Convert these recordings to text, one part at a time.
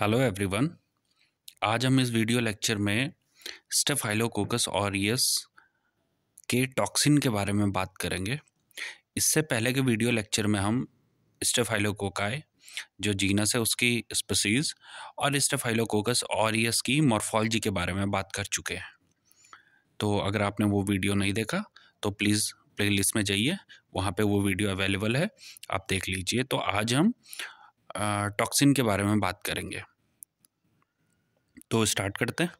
hello everyone आज हम इस वीडियो लेक्चर में स्टेफाइलोकोकस ऑरियस के टॉक्सिन के बारे में बात करेंगे इससे पहले के वीडियो लेक्चर में हम स्टेफाइलोकोकाय जो जीनस है उसकी स्पेसीज और स्टेफाइलोकोकस ऑरियस की मॉर्फोलॉजी के बारे में बात कर चुके हैं तो अगर आपने वो वीडियो नहीं देखा तो प्लीज़ प्ले में जाइए वहाँ पर वो वीडियो अवेलेबल है आप देख लीजिए तो आज हम टॉक्सिन के बारे में बात करेंगे तो स्टार्ट करते हैं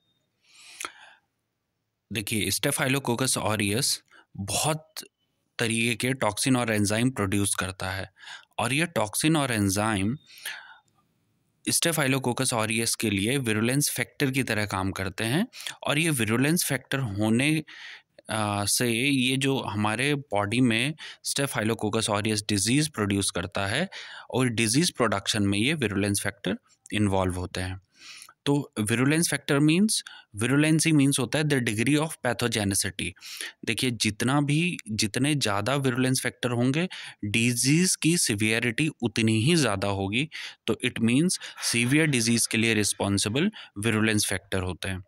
देखिए स्टेफाइलोकोकस ऑरियस बहुत तरीके के टॉक्सिन और एंजाइम प्रोड्यूस करता है और यह टॉक्सिन और एंजाइम स्टेफाइलोकोकस ऑरियस के लिए विरुलेंस फैक्टर की तरह काम करते हैं और ये विरुलेंस फैक्टर होने से ये जो हमारे बॉडी में स्टेफाइलोकोकस ऑरियस डिजीज़ प्रोड्यूस करता है और डिजीज़ प्रोडक्शन में ये विरुलेंस फैक्टर इन्वॉल्व होते हैं तो विरुलेंस फैक्टर मीन्स विरुलेंस ही मीन्स होता है द डिग्री ऑफ पैथोजेनिसिटी देखिए जितना भी जितने ज़्यादा विरुलेंस फैक्टर होंगे डिजीज़ की सीवियरिटी उतनी ही ज़्यादा होगी तो इट मीन्स सीवियर डिजीज़ के लिए रिस्पॉन्सिबल विरुलेंस फैक्टर होते हैं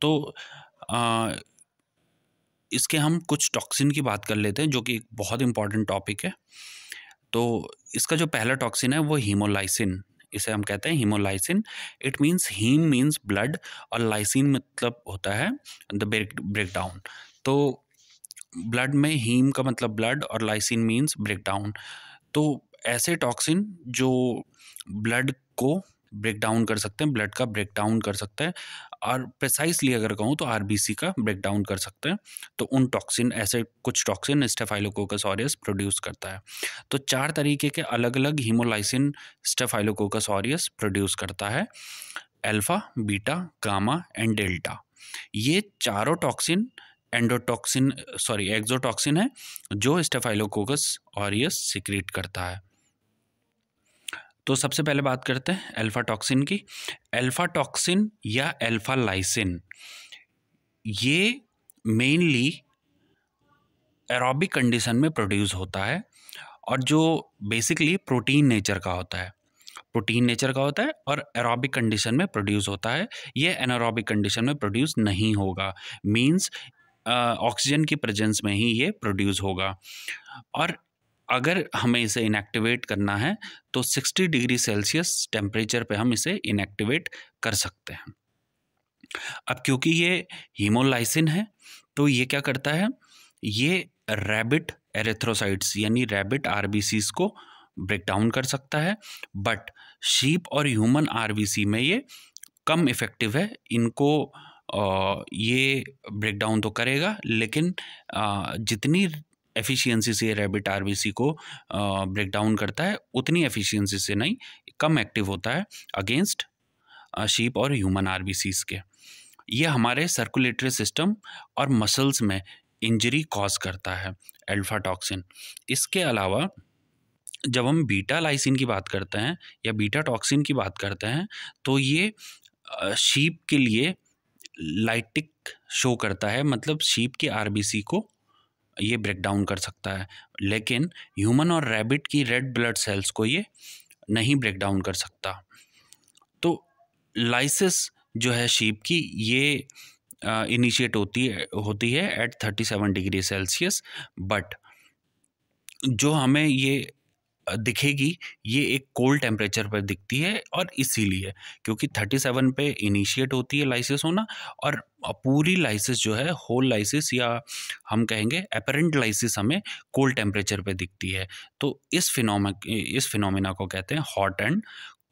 तो इसके हम कुछ टॉक्सिन की बात कर लेते हैं जो कि एक बहुत इंपॉर्टेंट टॉपिक है तो इसका जो पहला टॉक्सिन है वो हीमोलाइसिन इसे हम कहते हैं haemolysin it means haem means blood और लाइसिन मतलब होता है द ब्रेक ब्रेकडाउन तो ब्लड में हीम का मतलब ब्लड और लाइसिन मीन्स ब्रेकडाउन तो ऐसे टॉक्सिन जो ब्लड को ब्रेक डाउन कर सकते हैं ब्लड का ब्रेक डाउन कर सकते हैं और प्रिसाइसली अगर कहूँ तो आर का ब्रेक डाउन कर सकते हैं तो उन टॉक्सिन ऐसे कुछ टॉक्सिन स्टेफाइलोकोकस ऑरियस प्रोड्यूस करता है तो चार तरीके के अलग अलग हीमोलाइसिन स्टेफाइलोकोकस ऑरियस प्रोड्यूस करता है alpha beta gamma and delta ये चारों टॉक्सिन एंडोटॉक्सिन सॉरी एक्जोटॉक्सिन है जो स्टेफाइलोकोकस ऑरियस सिक्रीट करता है तो सबसे पहले बात करते हैं अल्फ़ा टॉक्सिन की अल्फ़ा टॉक्सिन या अल्फ़ा लाइसिन ये मेनली एरोबिक कंडीशन में प्रोड्यूस होता है और जो बेसिकली प्रोटीन नेचर का होता है प्रोटीन नेचर का होता है और एरोबिक कंडीशन में प्रोड्यूस होता है ये एनारोबिक कंडीशन में प्रोड्यूस नहीं होगा मींस ऑक्सीजन की प्रेजेंस में ही ये प्रोड्यूस होगा और अगर हमें इसे इनएक्टिवेट करना है तो 60 डिग्री सेल्सियस टेम्परेचर पे हम इसे इनएक्टिवेट कर सकते हैं अब क्योंकि ये हीमोलाइसिन है तो ये क्या करता है ये रैबिट एरेथ्रोसाइट्स यानी रैबिट आर को ब्रेक डाउन कर सकता है बट शीप और ह्यूमन आर में ये कम इफ़ेक्टिव है इनको ये ब्रेक डाउन तो करेगा लेकिन जितनी एफिशिएंसी से रैबिट आरबीसी को ब्रेक डाउन करता है उतनी एफिशिएंसी से नहीं कम एक्टिव होता है अगेंस्ट शीप और ह्यूमन आरबीसीज के ये हमारे सर्कुलेटरी सिस्टम और मसल्स में इंजरी कॉज करता है अल्फा टॉक्सिन इसके अलावा जब हम बीटा लाइसिन की बात करते हैं या बीटा टॉक्सिन की बात करते हैं तो ये शीप के लिए लाइटिक शो करता है मतलब शीप के आरबीसी को ये ब्रेक डाउन कर सकता है लेकिन ह्यूमन और रैबिट की रेड ब्लड सेल्स को ये नहीं ब्रेक डाउन कर सकता तो लाइसिस जो है शीप की ये इनिशिएट होती है होती है at thirty seven degree Celsius but जो हमें ये दिखेगी ये एक कोल्ड टेम्परेचर पर दिखती है और इसीलिए क्योंकि थर्टी सेवन पे इनिशिएट होती है लाइसिस होना और पूरी लाइसिस जो है होल लाइसिस या हम कहेंगे अपेरेंट लाइसिस हमें कोल्ड टेम्परेचर पे दिखती है तो इस फिनोम इस फिनोमिना को कहते हैं हॉट एंड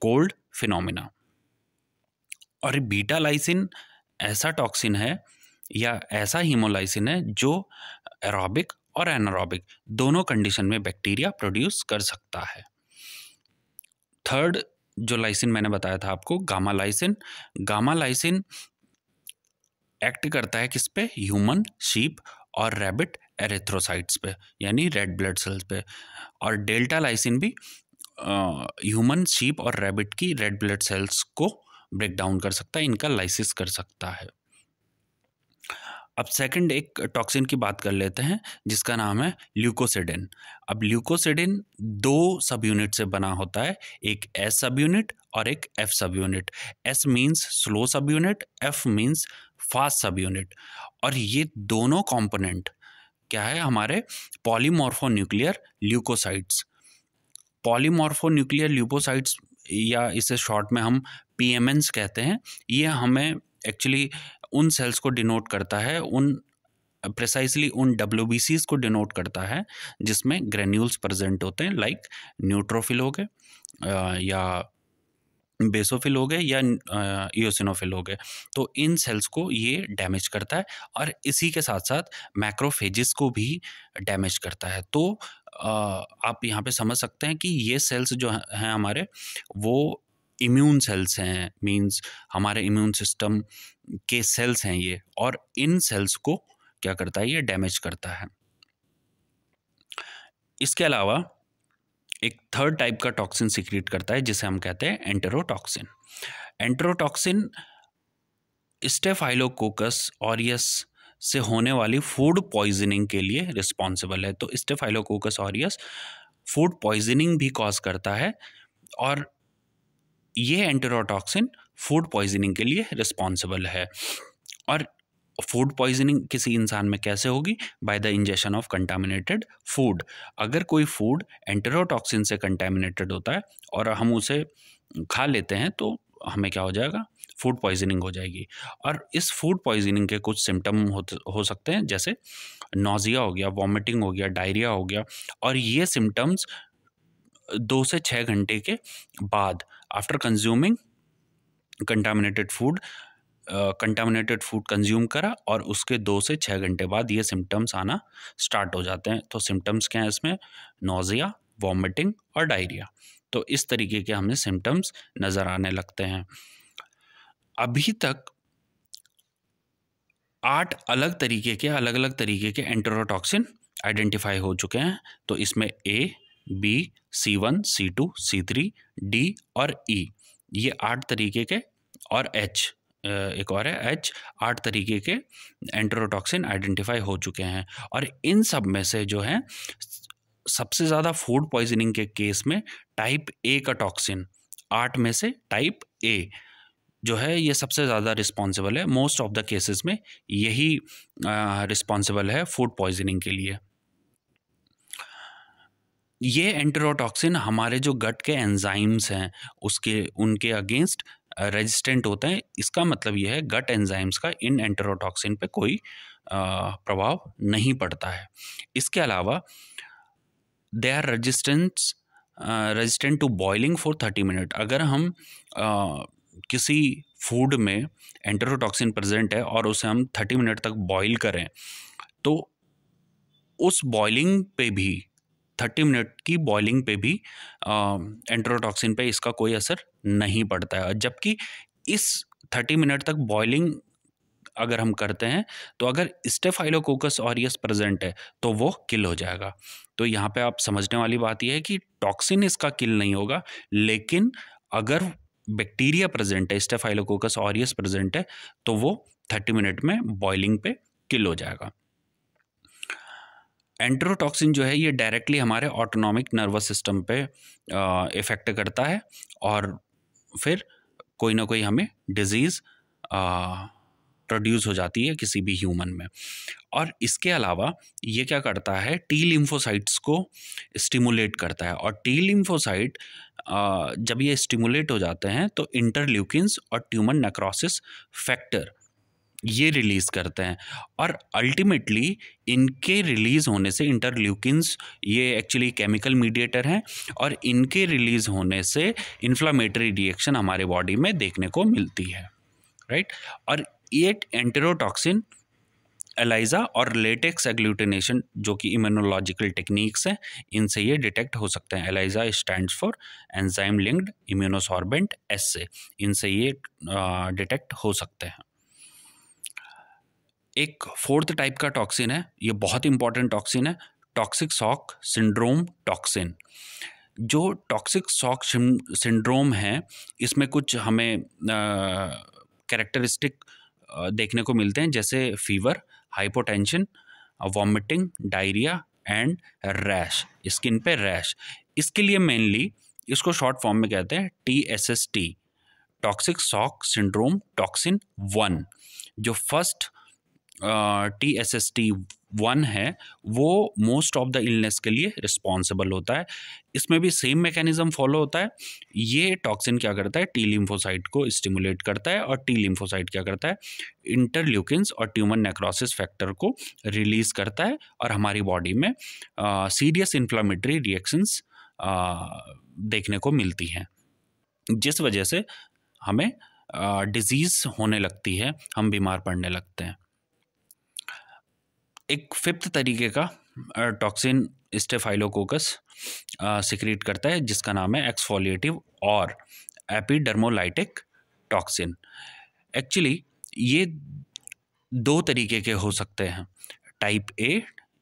कोल्ड फिनोमिना और बीटा लाइसिन ऐसा टॉक्सिन है या ऐसा हीमोलाइसिन है जो एरोबिक और एनारोबिक दोनों कंडीशन में बैक्टीरिया प्रोड्यूस कर सकता है थर्ड जो लाइसिन मैंने बताया था आपको gamma lysin gamma lysin act करता है किस पे ह्यूमन शीप और रैबिट एरेथ्रोसाइट्स पे यानी रेड ब्लड सेल्स पे और डेल्टा लाइसिन भी ह्यूमन शीप और रैबिट की रेड ब्लड सेल्स को ब्रेक डाउन कर सकता है इनका लाइसिस कर सकता है अब सेकंड एक टॉक्सिन की बात कर लेते हैं जिसका नाम है ल्यूकोसिडिन अब ल्यूकोसिडिन दो सब यूनिट से बना होता है एक एस सब यूनिट और एक F subunit S means slow subunit F means fast subunit और ये दोनों कंपोनेंट क्या है हमारे polymorphonuclear leukocytes polymorphonuclear leukocytes या इसे शॉर्ट में हम पी कहते हैं ये हमें एक्चुअली उन सेल्स को डिनोट करता है उन प्रिसाइसली उन डब्ल्यू को डिनोट करता है जिसमें ग्रेन्यूल्स प्रेजेंट होते हैं लाइक न्यूट्रोफिल हो गए या बेसोफिल हो गए या ईसिनोफिल हो गए तो इन सेल्स को ये डैमेज करता है और इसी के साथ साथ मैक्रोफेजिस को भी डैमेज करता है तो आप यहाँ पे समझ सकते हैं कि ये सेल्स जो हैं हमारे वो इम्यून सेल्स हैं मींस हमारे इम्यून सिस्टम के सेल्स हैं ये और इन सेल्स को क्या करता है ये डैमेज करता है इसके अलावा एक थर्ड टाइप का टॉक्सिन सिक्रिएट करता है जिसे हम कहते हैं एंटेरोटॉक्सिन एंटेरोटॉक्सिन स्टेफाइलोकोकस ऑरियस से होने वाली फूड पॉइजनिंग के लिए रिस्पॉन्सिबल है तो स्टेफाइलोकोकस ऑरियस फूड पॉइजनिंग भी कॉज करता है और ये एंटेरोटॉक्सिन फूड पॉइजनिंग के लिए रिस्पॉन्सिबल है और फूड पॉइजनिंग किसी इंसान में कैसे होगी by the ingestion of contaminated food अगर कोई फूड एंटेरोटॉक्सिन से कंटामिनेटेड होता है और हम उसे खा लेते हैं तो हमें क्या हो जाएगा फूड पॉइजनिंग हो जाएगी और इस फूड पॉइजनिंग के कुछ सिम्टम हो हो सकते हैं जैसे नोज़िया हो गया वॉमिटिंग हो गया डायरिया हो गया और ये सिम्टम्स दो से छः घंटे के बाद after consuming contaminated food contaminated food consume करा और उसके दो से छः घंटे बाद ये सिम्टम्स आना स्टार्ट हो जाते हैं तो सिम्टम्स क्या हैं इसमें नोज़िया वॉमिटिंग और डायरिया तो इस तरीके के हमें सिम्टम्स नज़र आने लगते हैं अभी तक आठ अलग तरीके के अलग अलग तरीके के एंटेरोटॉक्सिन आइडेंटिफाई हो चुके हैं तो इसमें A B C one C two C three D और ई e, ये आठ तरीके के और एच एक और है एच आठ तरीके के एंट्रोटॉक्सिन आइडेंटिफाई हो चुके हैं और इन सब में से जो है सबसे ज़्यादा फूड पॉइजनिंग के केस में टाइप ए का टॉक्सिन आठ में से टाइप ए जो है ये सबसे ज़्यादा रिस्पॉन्सिबल है मोस्ट ऑफ द केसेस में यही रिस्पॉन्सिबल है फूड पॉइजनिंग के लिए ये एंटेरोटॉक्सिन हमारे जो गट के एंजाइम्स हैं उसके उनके अगेंस्ट रेजिस्टेंट होते हैं इसका मतलब यह है गट एंजाइम्स का इन एंटेरोटॉक्सिन पे कोई प्रभाव नहीं पड़ता है इसके अलावा they are resistants resistant to boiling for thirty minute अगर हम uh, किसी फूड में एंटेरोटॉक्सिन प्रेजेंट है और उसे हम थर्टी मिनट तक बॉईल करें तो उस बॉइलिंग पे भी थर्टी मिनट की बॉइलिंग पे भी एंट्रोटॉक्सिन पे इसका कोई असर नहीं पड़ता है जबकि इस थर्टी मिनट तक बॉइलिंग अगर हम करते हैं तो अगर स्टेफाइलोकोकस ऑरियस प्रेजेंट है तो वो किल हो जाएगा तो यहाँ पे आप समझने वाली बात यह है कि टॉक्सिन इसका किल नहीं होगा लेकिन अगर बैक्टीरिया प्रेजेंट है स्टेफाइलोकोकस ऑरियस प्रेजेंट है तो वो थर्टी मिनट में बॉइलिंग पे किल हो जाएगा एंट्रोटॉक्सिन जो है ये डायरेक्टली हमारे ऑटोनॉमिक नर्वस सिस्टम पे इफ़ेक्ट करता है और फिर कोई ना कोई हमें डिज़ीज़ प्रोड्यूस हो जाती है किसी भी ह्यूमन में और इसके अलावा ये क्या करता है टी लिम्फोसाइट्स को स्टिमुलेट करता है और टी लिम्फोसाइट जब ये स्टिमुलेट हो जाते हैं तो इंटरल्यूकिन्स और ट्यूमर नेक्रोसिस फैक्टर ये रिलीज़ करते हैं और अल्टीमेटली इनके रिलीज़ होने से इंटरल्यूकिन्स ये एक्चुअली केमिकल मीडिएटर हैं और इनके रिलीज़ होने से इन्फ्लामेटरी रिएक्शन हमारे बॉडी में देखने को मिलती है राइट और ये एंटेरोटॉक्सिन एलाइजा और लेटेक्स एग्लूटिनेशन जो कि इम्यूनोलॉजिकल टेक्निक्स हैं इनसे ये डिटेक्ट हो सकते हैं ELISA stand for enzyme linked immunosorbent assay से इनसे ये डिटेक्ट हो सकते हैं एक फोर्थ टाइप का टॉक्सिन है ये बहुत इंपॉर्टेंट टॉक्सिन है टॉक्सिक सॉक सिंड्रोम टॉक्सिन जो टॉक्सिक सॉक सिंड्रोम है इसमें कुछ हमें कैरेक्टरिस्टिक देखने को मिलते हैं जैसे fever hypotension vomiting diarrhoea and rash skin पे रैश इसके लिए मेनली इसको शॉर्ट फॉर्म में कहते हैं T S S T toxic shock syndrome toxin one जो first T S S T one है वो मोस्ट ऑफ द इलनेस के लिए रिस्पॉन्सिबल होता है इसमें भी सेम मैकेनिज्म फॉलो होता है ये टॉक्सिन क्या करता है टी लिम्फोसाइट को स्टिमुलेट करता है और टी लिम्फोसाइट क्या करता है इंटरल्यूकिंस और ट्यूमर नेक्रोसिस फैक्टर को रिलीज करता है और हमारी बॉडी में सीरियस इन्फ्लामेटरी रिएक्शंस देखने को मिलती हैं जिस वजह से हमें डिज़ीज़ होने लगती है हम बीमार पड़ने लगते हैं एक फिफ्थ तरीके का टॉक्सिन स्टेफाइलोकोकस सिक्रीट करता है जिसका नाम है एक्सफोलिएटिव और एपीडर्मोलाइटिक टॉक्सिन एक्चुअली ये दो तरीके के हो सकते हैं टाइप ए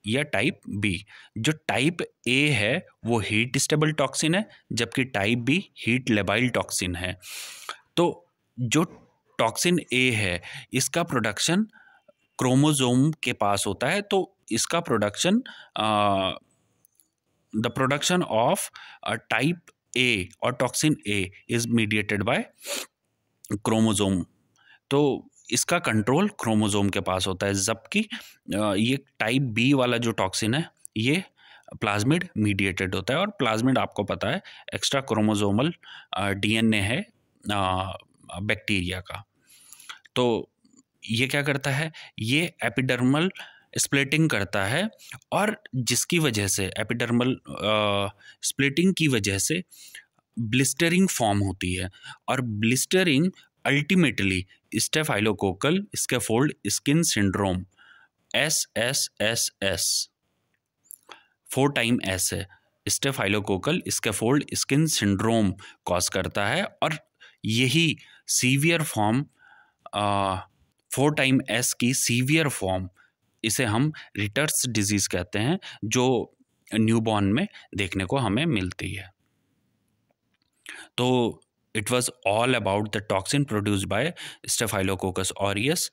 या टाइप बी जो टाइप ए है वो हीट स्टेबल टॉक्सिन है जबकि type B heat labile toxin है तो जो टॉक्सिन ए है इसका प्रोडक्शन क्रोमोजोम के पास होता है तो इसका production the production of type A और toxin A is mediated by chromosome तो इसका कंट्रोल क्रोमोजोम के पास होता है जबकि ये टाइप बी वाला जो टॉक्सिन है ये प्लाज्मिड मीडिएटेड होता है और प्लाज्मिड आपको पता है एक्स्ट्रा क्रोमोजोमल डीएनए है बैक्टीरिया का तो ये क्या करता है ये एपिडर्मल स्प्लिटिंग करता है और जिसकी वजह से एपिडर्मल स्प्लिटिंग की वजह से ब्लिस्टरिंग फॉर्म होती है और blistering ultimately staphylococcal scalded skin syndrome S S S S four time S है staphylococcal scalded skin syndrome cause करता है और यही severe form four time S की सीवियर फॉर्म इसे हम रिटर्स डिजीज कहते हैं जो न्यूबॉर्न में देखने को हमें मिलती है तो it was all about the toxin produced by staphylococcus aureus